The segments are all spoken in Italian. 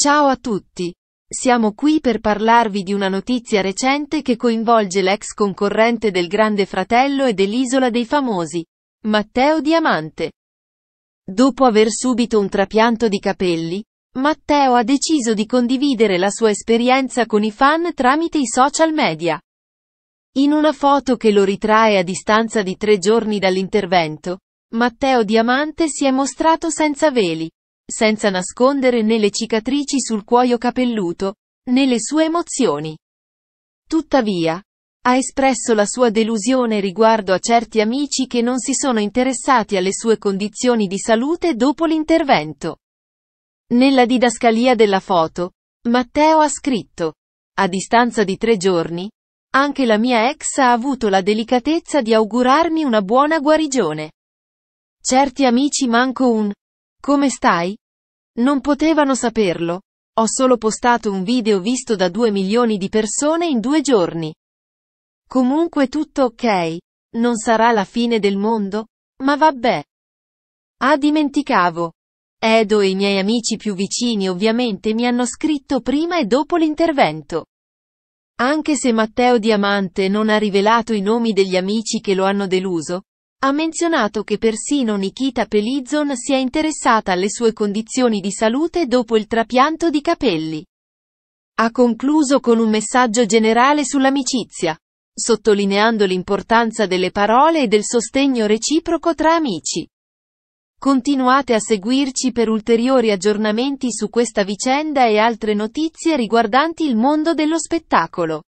Ciao a tutti! Siamo qui per parlarvi di una notizia recente che coinvolge l'ex concorrente del Grande Fratello e dell'Isola dei Famosi, Matteo Diamante. Dopo aver subito un trapianto di capelli, Matteo ha deciso di condividere la sua esperienza con i fan tramite i social media. In una foto che lo ritrae a distanza di tre giorni dall'intervento, Matteo Diamante si è mostrato senza veli senza nascondere né le cicatrici sul cuoio capelluto, né le sue emozioni. Tuttavia, ha espresso la sua delusione riguardo a certi amici che non si sono interessati alle sue condizioni di salute dopo l'intervento. Nella didascalia della foto, Matteo ha scritto, a distanza di tre giorni, anche la mia ex ha avuto la delicatezza di augurarmi una buona guarigione. Certi amici manco un come stai? Non potevano saperlo. Ho solo postato un video visto da 2 milioni di persone in due giorni. Comunque tutto ok. Non sarà la fine del mondo? Ma vabbè. Ah dimenticavo. Edo e i miei amici più vicini ovviamente mi hanno scritto prima e dopo l'intervento. Anche se Matteo Diamante non ha rivelato i nomi degli amici che lo hanno deluso, ha menzionato che persino Nikita Pelizon si è interessata alle sue condizioni di salute dopo il trapianto di capelli. Ha concluso con un messaggio generale sull'amicizia, sottolineando l'importanza delle parole e del sostegno reciproco tra amici. Continuate a seguirci per ulteriori aggiornamenti su questa vicenda e altre notizie riguardanti il mondo dello spettacolo.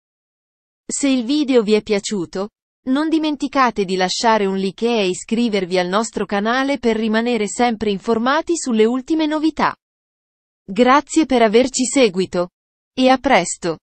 Se il video vi è piaciuto, non dimenticate di lasciare un like e iscrivervi al nostro canale per rimanere sempre informati sulle ultime novità. Grazie per averci seguito. E a presto!